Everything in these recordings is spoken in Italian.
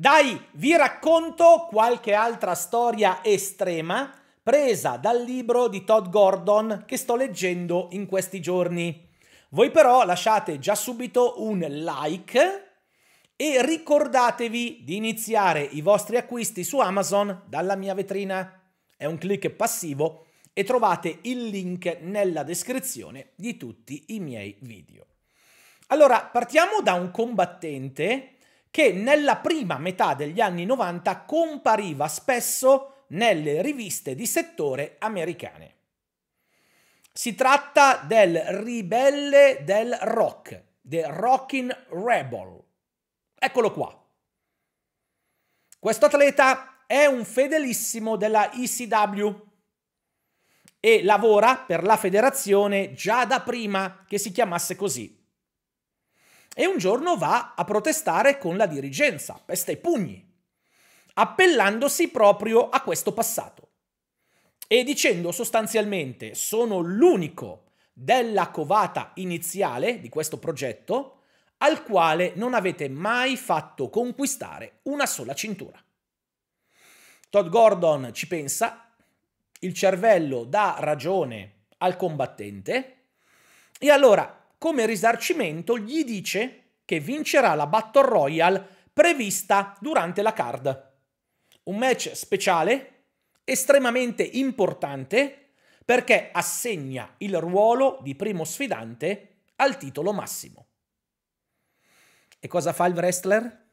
Dai, vi racconto qualche altra storia estrema presa dal libro di Todd Gordon che sto leggendo in questi giorni. Voi però lasciate già subito un like e ricordatevi di iniziare i vostri acquisti su Amazon dalla mia vetrina. È un clic passivo e trovate il link nella descrizione di tutti i miei video. Allora, partiamo da un combattente che nella prima metà degli anni 90 compariva spesso nelle riviste di settore americane. Si tratta del ribelle del rock, The Rockin' Rebel. Eccolo qua. Questo atleta è un fedelissimo della ECW e lavora per la federazione già da prima che si chiamasse così, e un giorno va a protestare con la dirigenza, pesta ai pugni, appellandosi proprio a questo passato e dicendo sostanzialmente sono l'unico della covata iniziale di questo progetto al quale non avete mai fatto conquistare una sola cintura. Todd Gordon ci pensa, il cervello dà ragione al combattente e allora come risarcimento gli dice che vincerà la Battle Royale prevista durante la card. Un match speciale, estremamente importante, perché assegna il ruolo di primo sfidante al titolo massimo. E cosa fa il wrestler?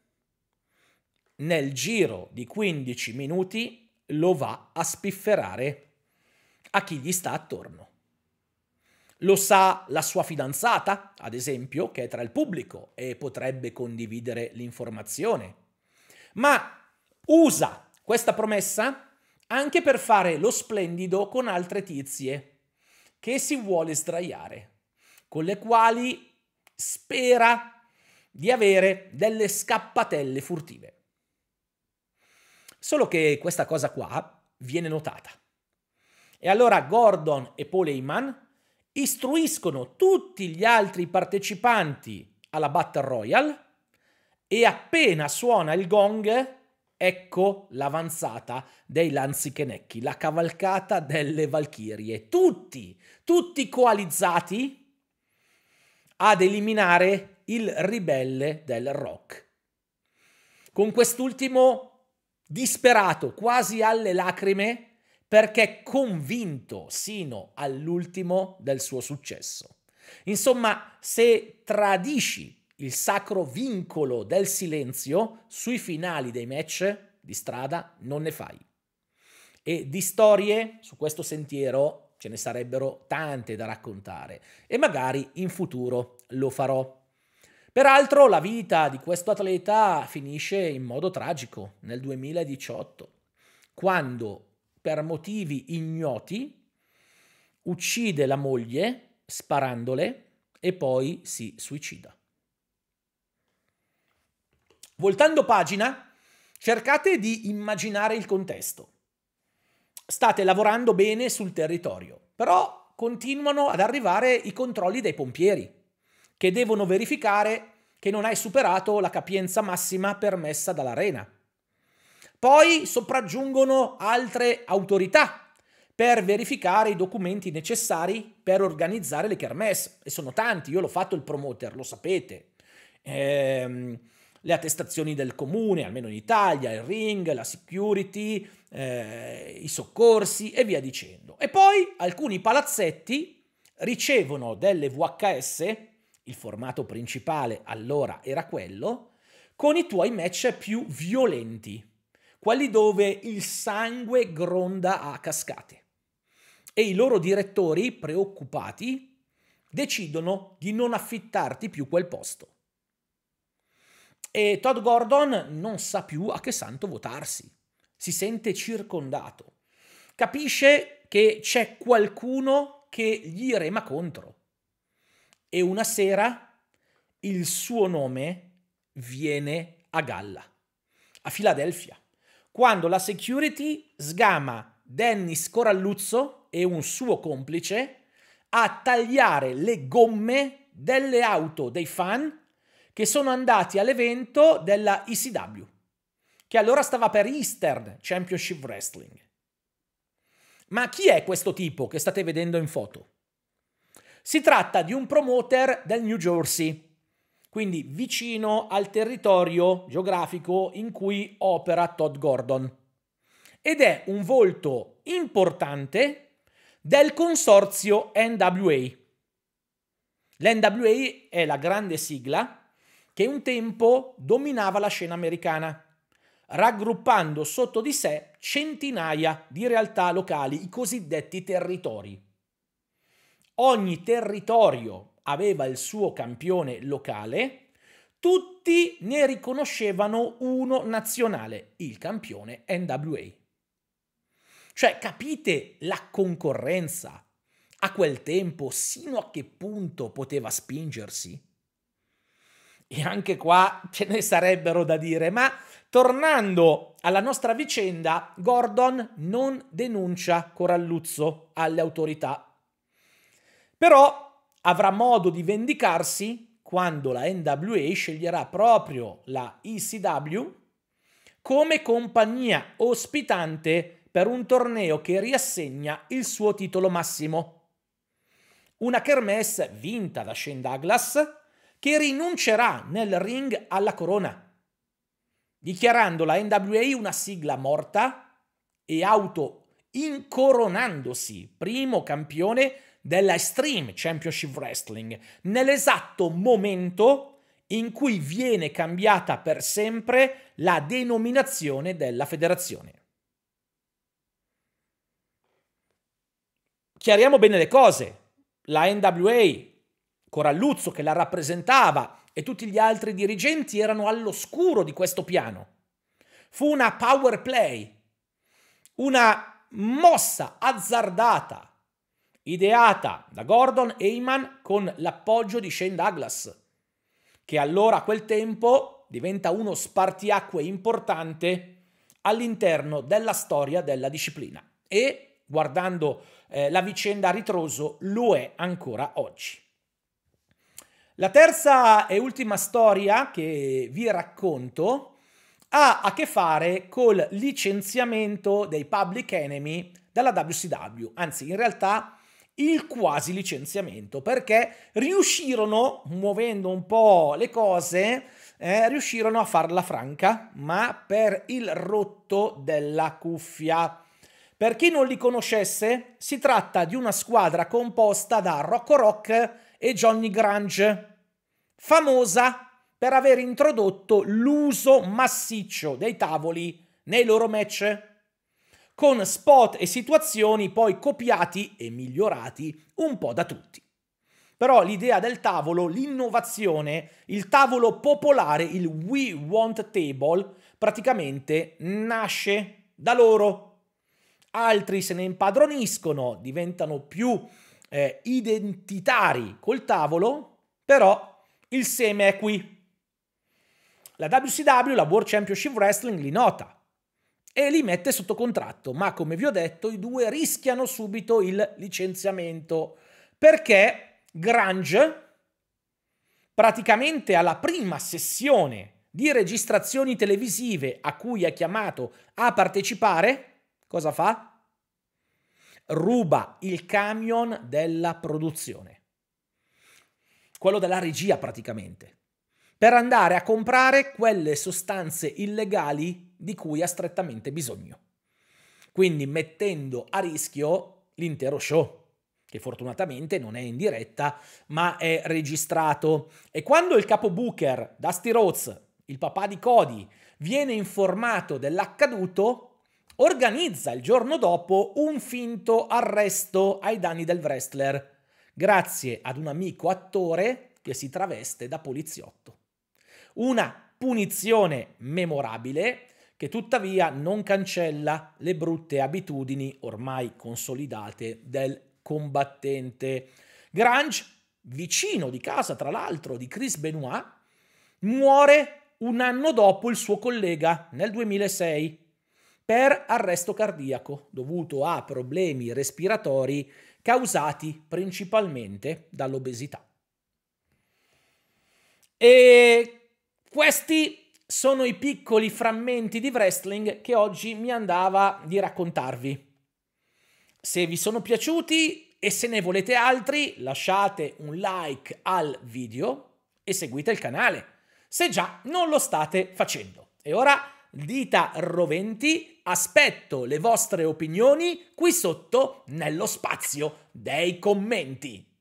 Nel giro di 15 minuti lo va a spifferare a chi gli sta attorno. Lo sa la sua fidanzata, ad esempio, che è tra il pubblico e potrebbe condividere l'informazione. Ma usa questa promessa anche per fare lo splendido con altre tizie che si vuole sdraiare, con le quali spera di avere delle scappatelle furtive. Solo che questa cosa qua viene notata. E allora Gordon e Paul istruiscono tutti gli altri partecipanti alla Battle Royale e appena suona il gong, ecco l'avanzata dei lanzichenecchi, la cavalcata delle valchirie, tutti, tutti coalizzati ad eliminare il ribelle del rock. Con quest'ultimo disperato, quasi alle lacrime, perché è convinto sino all'ultimo del suo successo. Insomma, se tradisci il sacro vincolo del silenzio sui finali dei match di strada non ne fai. E di storie su questo sentiero ce ne sarebbero tante da raccontare e magari in futuro lo farò. Peraltro la vita di questo atleta finisce in modo tragico nel 2018, quando per motivi ignoti, uccide la moglie sparandole e poi si suicida. Voltando pagina, cercate di immaginare il contesto. State lavorando bene sul territorio, però continuano ad arrivare i controlli dei pompieri, che devono verificare che non hai superato la capienza massima permessa dall'arena. Poi sopraggiungono altre autorità per verificare i documenti necessari per organizzare le kermesse. E sono tanti, io l'ho fatto il promoter, lo sapete. Ehm, le attestazioni del comune, almeno in Italia, il ring, la security, eh, i soccorsi e via dicendo. E poi alcuni palazzetti ricevono delle VHS, il formato principale allora era quello, con i tuoi match più violenti quelli dove il sangue gronda a cascate. E i loro direttori, preoccupati, decidono di non affittarti più quel posto. E Todd Gordon non sa più a che santo votarsi, si sente circondato, capisce che c'è qualcuno che gli rema contro. E una sera il suo nome viene a galla, a Filadelfia quando la security sgama Dennis Coralluzzo e un suo complice a tagliare le gomme delle auto dei fan che sono andati all'evento della ECW, che allora stava per Eastern Championship Wrestling. Ma chi è questo tipo che state vedendo in foto? Si tratta di un promoter del New Jersey, quindi vicino al territorio geografico in cui opera Todd Gordon. Ed è un volto importante del consorzio NWA. L'NWA è la grande sigla che un tempo dominava la scena americana, raggruppando sotto di sé centinaia di realtà locali, i cosiddetti territori. Ogni territorio aveva il suo campione locale, tutti ne riconoscevano uno nazionale, il campione NWA. Cioè capite la concorrenza a quel tempo, sino a che punto poteva spingersi? E anche qua ce ne sarebbero da dire, ma tornando alla nostra vicenda, Gordon non denuncia Coralluzzo alle autorità. Però avrà modo di vendicarsi quando la NWA sceglierà proprio la ECW come compagnia ospitante per un torneo che riassegna il suo titolo massimo. Una kermesse vinta da Shane Douglas che rinuncerà nel ring alla corona, dichiarando la NWA una sigla morta e auto incoronandosi primo campione della Extreme Championship Wrestling, nell'esatto momento in cui viene cambiata per sempre la denominazione della federazione. Chiariamo bene le cose. La NWA, Coralluzzo che la rappresentava e tutti gli altri dirigenti erano all'oscuro di questo piano. Fu una power play, una mossa azzardata ideata da Gordon Heyman con l'appoggio di Shane Douglas, che allora a quel tempo diventa uno spartiacque importante all'interno della storia della disciplina e, guardando eh, la vicenda a ritroso, lo è ancora oggi. La terza e ultima storia che vi racconto ha a che fare col licenziamento dei Public Enemy dalla WCW, anzi in realtà il quasi licenziamento perché riuscirono, muovendo un po' le cose, eh, riuscirono a farla franca, ma per il rotto della cuffia. Per chi non li conoscesse, si tratta di una squadra composta da Rocco Rock e Johnny Grange, famosa per aver introdotto l'uso massiccio dei tavoli nei loro match con spot e situazioni poi copiati e migliorati un po' da tutti. Però l'idea del tavolo, l'innovazione, il tavolo popolare, il We Want Table, praticamente nasce da loro. Altri se ne impadroniscono, diventano più eh, identitari col tavolo, però il seme è qui. La WCW, la World Championship Wrestling, li nota e li mette sotto contratto, ma come vi ho detto i due rischiano subito il licenziamento perché Grange praticamente alla prima sessione di registrazioni televisive a cui è chiamato a partecipare, cosa fa? Ruba il camion della produzione, quello della regia praticamente, per andare a comprare quelle sostanze illegali di cui ha strettamente bisogno. Quindi mettendo a rischio l'intero show, che fortunatamente non è in diretta, ma è registrato. E quando il capo Booker, Dusty Rhodes, il papà di Cody, viene informato dell'accaduto, organizza il giorno dopo un finto arresto ai danni del wrestler, grazie ad un amico attore che si traveste da poliziotto. Una punizione memorabile che tuttavia non cancella le brutte abitudini ormai consolidate del combattente. Grange, vicino di casa tra l'altro di Chris Benoit, muore un anno dopo il suo collega nel 2006 per arresto cardiaco dovuto a problemi respiratori causati principalmente dall'obesità. E questi sono i piccoli frammenti di wrestling che oggi mi andava di raccontarvi. Se vi sono piaciuti e se ne volete altri, lasciate un like al video e seguite il canale, se già non lo state facendo. E ora, dita roventi, aspetto le vostre opinioni qui sotto nello spazio dei commenti.